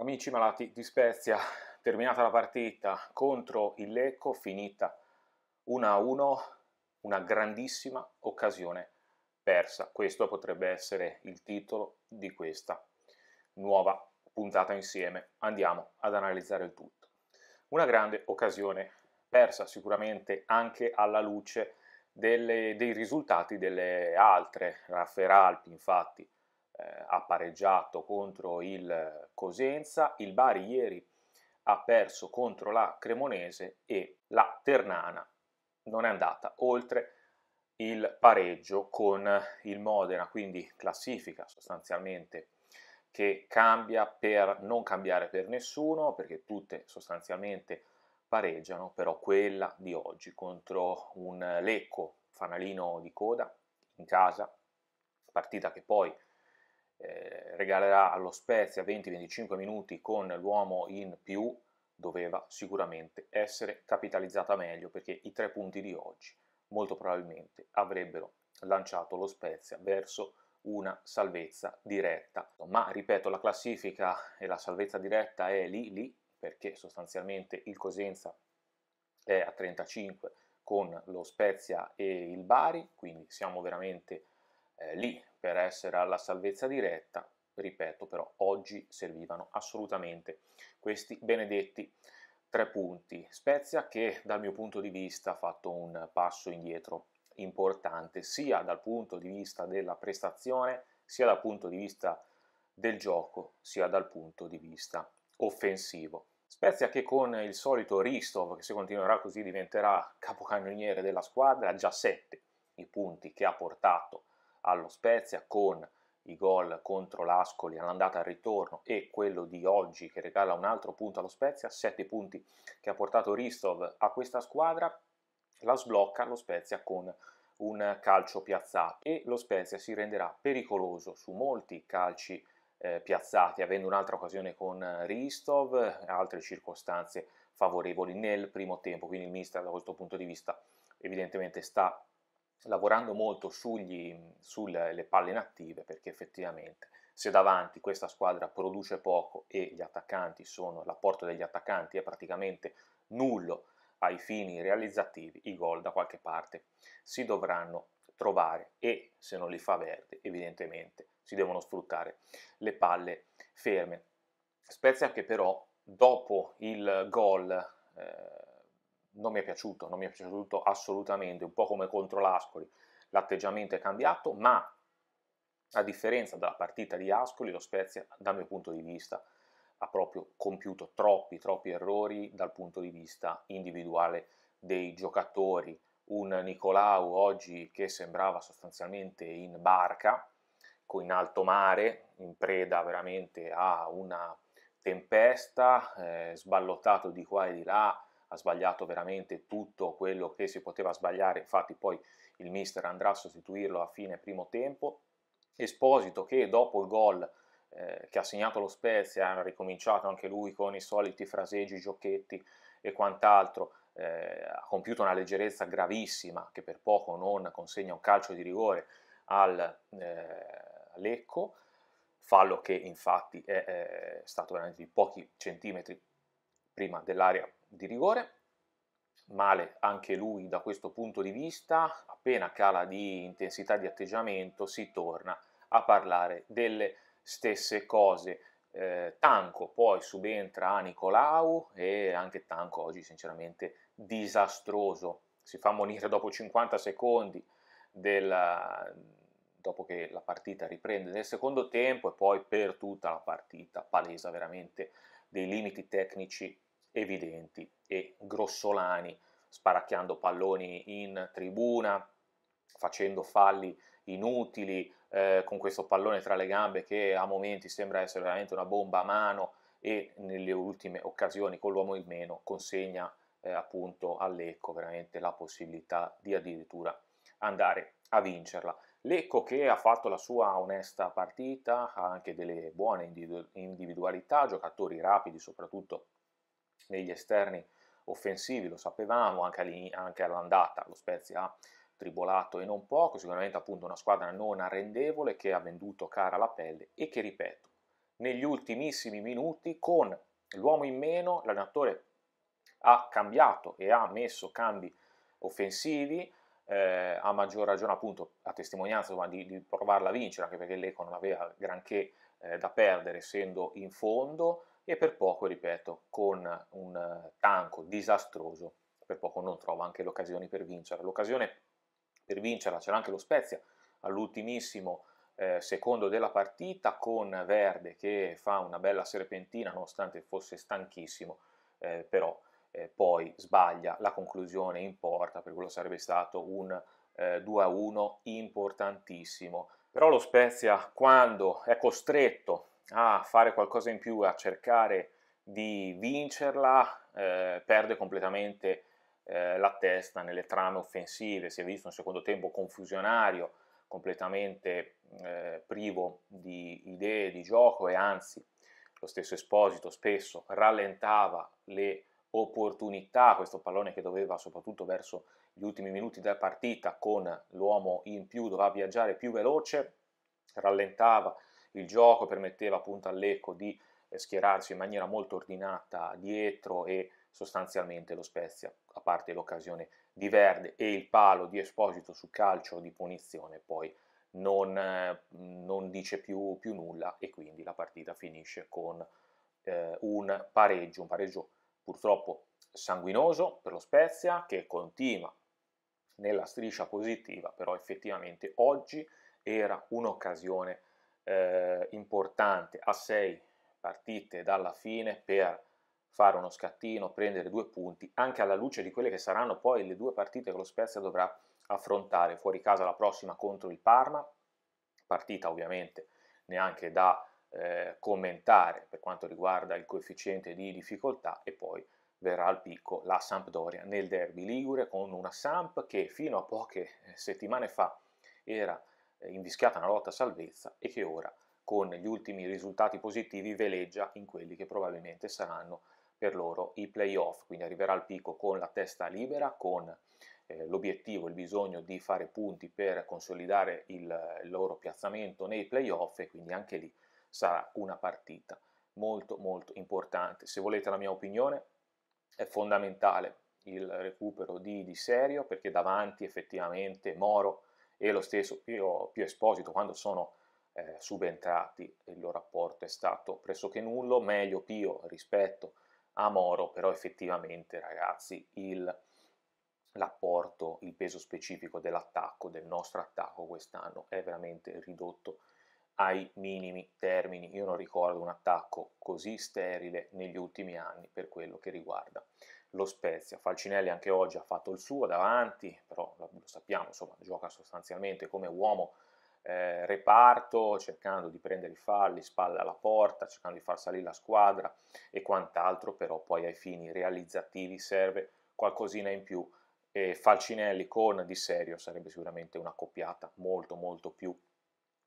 Amici malati di Spezia, terminata la partita contro il Lecco, finita 1-1, una grandissima occasione persa. Questo potrebbe essere il titolo di questa nuova puntata insieme. Andiamo ad analizzare il tutto. Una grande occasione persa sicuramente anche alla luce delle, dei risultati delle altre, Rafferalpi infatti eh, ha pareggiato contro il Cosenza, il Bari ieri ha perso contro la Cremonese e la Ternana non è andata oltre il pareggio con il Modena, quindi classifica sostanzialmente che cambia per non cambiare per nessuno, perché tutte sostanzialmente pareggiano, però quella di oggi contro un Lecco fanalino di coda in casa, partita che poi eh, regalerà allo Spezia 20-25 minuti con l'uomo in più, doveva sicuramente essere capitalizzata meglio perché i tre punti di oggi molto probabilmente avrebbero lanciato lo Spezia verso una salvezza diretta. Ma ripeto, la classifica e la salvezza diretta è lì lì perché sostanzialmente il Cosenza è a 35 con lo Spezia e il Bari, quindi siamo veramente eh, lì per essere alla salvezza diretta, ripeto però, oggi servivano assolutamente questi benedetti tre punti. Spezia che dal mio punto di vista ha fatto un passo indietro importante sia dal punto di vista della prestazione, sia dal punto di vista del gioco, sia dal punto di vista offensivo. Spezia che con il solito Ristov, che se continuerà così diventerà capocannoniere della squadra, ha già sette i punti che ha portato allo Spezia con i gol contro l'Ascoli all'andata e al ritorno e quello di oggi che regala un altro punto allo Spezia, 7 punti che ha portato Ristov a questa squadra, la sblocca lo Spezia con un calcio piazzato e lo Spezia si renderà pericoloso su molti calci eh, piazzati, avendo un'altra occasione con Ristov altre circostanze favorevoli nel primo tempo, quindi il mister da questo punto di vista evidentemente sta lavorando molto sugli, sulle palle inattive perché effettivamente se davanti questa squadra produce poco e gli attaccanti sono, l'apporto degli attaccanti è praticamente nullo ai fini realizzativi, i gol da qualche parte si dovranno trovare e se non li fa Verde evidentemente si devono sfruttare le palle ferme. Spezia che però dopo il gol eh, non mi è piaciuto, non mi è piaciuto assolutamente, un po' come contro l'Ascoli, l'atteggiamento è cambiato, ma a differenza della partita di Ascoli, lo Spezia, dal mio punto di vista, ha proprio compiuto troppi, troppi errori dal punto di vista individuale dei giocatori. Un Nicolau oggi che sembrava sostanzialmente in barca, in alto mare, in preda veramente a una tempesta, eh, sballottato di qua e di là, ha sbagliato veramente tutto quello che si poteva sbagliare, infatti poi il mister andrà a sostituirlo a fine primo tempo. Esposito che dopo il gol eh, che ha segnato lo Spezia ha ricominciato anche lui con i soliti fraseggi, giochetti e quant'altro, eh, ha compiuto una leggerezza gravissima che per poco non consegna un calcio di rigore al eh, Lecco, fallo che infatti è, è eh, stato veramente di pochi centimetri prima dell'area di rigore. Male anche lui da questo punto di vista, appena cala di intensità di atteggiamento si torna a parlare delle stesse cose. Eh, Tanco poi subentra a Nicolau e anche Tanco oggi sinceramente disastroso, si fa ammonire dopo 50 secondi della, dopo che la partita riprende nel secondo tempo e poi per tutta la partita palesa veramente dei limiti tecnici evidenti e grossolani, sparacchiando palloni in tribuna, facendo falli inutili, eh, con questo pallone tra le gambe che a momenti sembra essere veramente una bomba a mano e nelle ultime occasioni con l'uomo in meno consegna eh, appunto all'Ecco veramente la possibilità di addirittura andare a vincerla. Lecco che ha fatto la sua onesta partita, ha anche delle buone individualità, giocatori rapidi soprattutto degli esterni offensivi, lo sapevamo anche, anche all'andata, lo Spezia ha tribolato e non poco, sicuramente appunto una squadra non arrendevole che ha venduto cara la pelle e che ripeto, negli ultimissimi minuti con l'uomo in meno l'allenatore ha cambiato e ha messo cambi offensivi, eh, a maggior ragione appunto a testimonianza insomma, di, di, provarla a vincere, anche perché l'Eco non aveva granché eh, da perdere essendo in fondo, e per poco, ripeto, con un tanco disastroso, per poco non trova anche le occasioni per vincere. L'occasione per vincerla c'era anche lo Spezia all'ultimissimo eh, secondo della partita con Verde che fa una bella serpentina nonostante fosse stanchissimo, eh, però eh, poi sbaglia la conclusione in porta, per quello sarebbe stato un 2-1 eh, importantissimo. Però lo Spezia quando è costretto a fare qualcosa in più, a cercare di vincerla, eh, perde completamente eh, la testa nelle trame offensive, si è visto un secondo tempo confusionario, completamente eh, privo di idee di gioco e anzi lo stesso Esposito spesso rallentava le opportunità, questo pallone che doveva soprattutto verso gli ultimi minuti della partita con l'uomo in più doveva viaggiare più veloce, rallentava il gioco permetteva appunto all'Eco di eh, schierarsi in maniera molto ordinata dietro e sostanzialmente lo Spezia, a parte l'occasione di Verde e il palo di Esposito su calcio di punizione, poi non, eh, non dice più, più, nulla e quindi la partita finisce con eh, un pareggio, un pareggio purtroppo sanguinoso per lo Spezia che continua nella striscia positiva, però effettivamente oggi era un'occasione eh, importante a 6 partite dalla fine per fare uno scattino, prendere due punti, anche alla luce di quelle che saranno poi le due partite che lo Spezia dovrà affrontare fuori casa la prossima contro il Parma, partita ovviamente neanche da eh, commentare per quanto riguarda il coefficiente di difficoltà e poi verrà al picco la Sampdoria nel derby ligure con una Samp che fino a poche eh, settimane fa era eh, invischiata nella lotta a salvezza e che ora con gli ultimi risultati positivi veleggia in quelli che probabilmente saranno per loro i playoff, quindi arriverà al picco con la testa libera, con eh, l'obiettivo, il bisogno di fare punti per consolidare il, il loro piazzamento nei playoff e quindi anche lì sarà una partita molto molto importante. Se volete la mia opinione è fondamentale il recupero di Di Serio perché davanti effettivamente Moro e lo stesso Pio, Pio Esposito quando sono eh, subentrati il loro rapporto è stato pressoché nullo, meglio Pio rispetto a Moro, però effettivamente ragazzi il l'apporto, il peso specifico dell'attacco, del nostro attacco quest'anno è veramente ridotto ai minimi termini. Io non ricordo un attacco così sterile negli ultimi anni per quello che riguarda lo Spezia. Falcinelli anche oggi ha fatto il suo davanti, però lo sappiamo, insomma, gioca sostanzialmente come uomo eh, reparto, cercando di prendere i falli, spalla alla porta, cercando di far salire la squadra e quant'altro, però poi ai fini realizzativi serve qualcosina in più e Falcinelli con Di Serio sarebbe sicuramente una coppiata molto molto più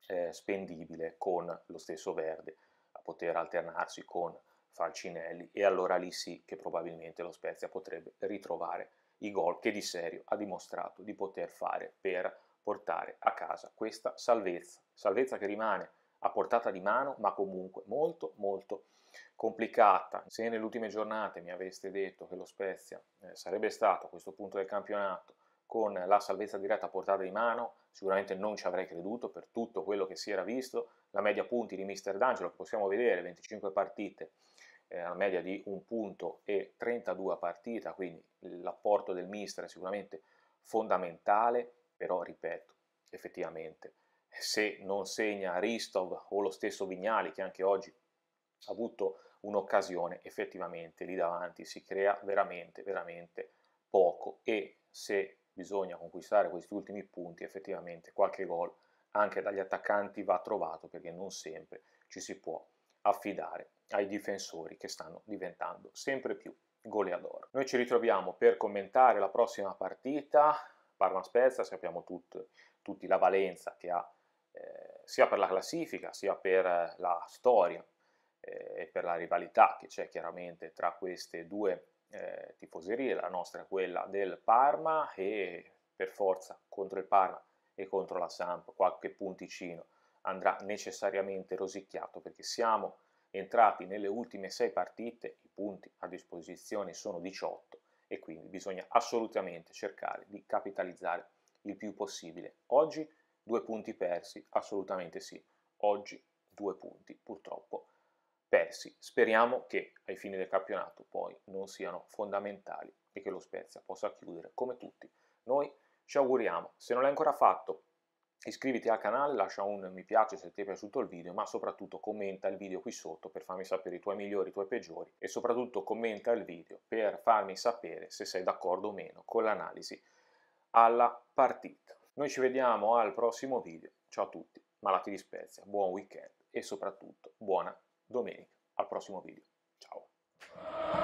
eh, spendibile con lo stesso verde, a poter alternarsi con Falcinelli e allora lì sì che probabilmente lo Spezia potrebbe ritrovare i gol che di serio ha dimostrato di poter fare per portare a casa questa salvezza, salvezza che rimane a portata di mano ma comunque molto molto complicata. Se nelle ultime giornate mi aveste detto che lo Spezia eh, sarebbe stato a questo punto del campionato con la salvezza diretta a portata di mano, sicuramente non ci avrei creduto per tutto quello che si era visto, la media punti di Mister D'Angelo che possiamo vedere, 25 partite, eh, una media di un punto e 32 partita, quindi l'apporto del Mister è sicuramente fondamentale, però ripeto, effettivamente se non segna Ristov o lo stesso Vignali che anche oggi ha avuto un'occasione, effettivamente lì davanti si crea veramente, veramente poco e se bisogna conquistare questi ultimi punti, effettivamente qualche gol anche dagli attaccanti va trovato perché non sempre ci si può affidare ai difensori che stanno diventando sempre più goleador. Noi ci ritroviamo per commentare la prossima partita, Parma Spezia, sappiamo tut, tutti la valenza che ha eh, sia per la classifica sia per eh, la storia eh, e per la rivalità che c'è chiaramente tra queste due eh, tifoserie, la nostra è quella del Parma e per forza contro il Parma e contro la Samp qualche punticino andrà necessariamente rosicchiato perché siamo entrati nelle ultime sei partite, i punti a disposizione sono 18 e quindi bisogna assolutamente cercare di capitalizzare il più possibile. Oggi due punti persi, assolutamente sì, oggi due punti purtroppo persi. Speriamo che ai fini del campionato poi non siano fondamentali e che lo Spezia possa chiudere come tutti. Noi ci auguriamo, se non l'hai ancora fatto iscriviti al canale, lascia un mi piace se ti è piaciuto il video, ma soprattutto commenta il video qui sotto per farmi sapere i tuoi migliori, i tuoi peggiori e soprattutto commenta il video per farmi sapere se sei d'accordo o meno con l'analisi alla partita. Noi ci vediamo al prossimo video, ciao a tutti, malati di Spezia, buon weekend e soprattutto buona domenica. Al prossimo video. Ciao.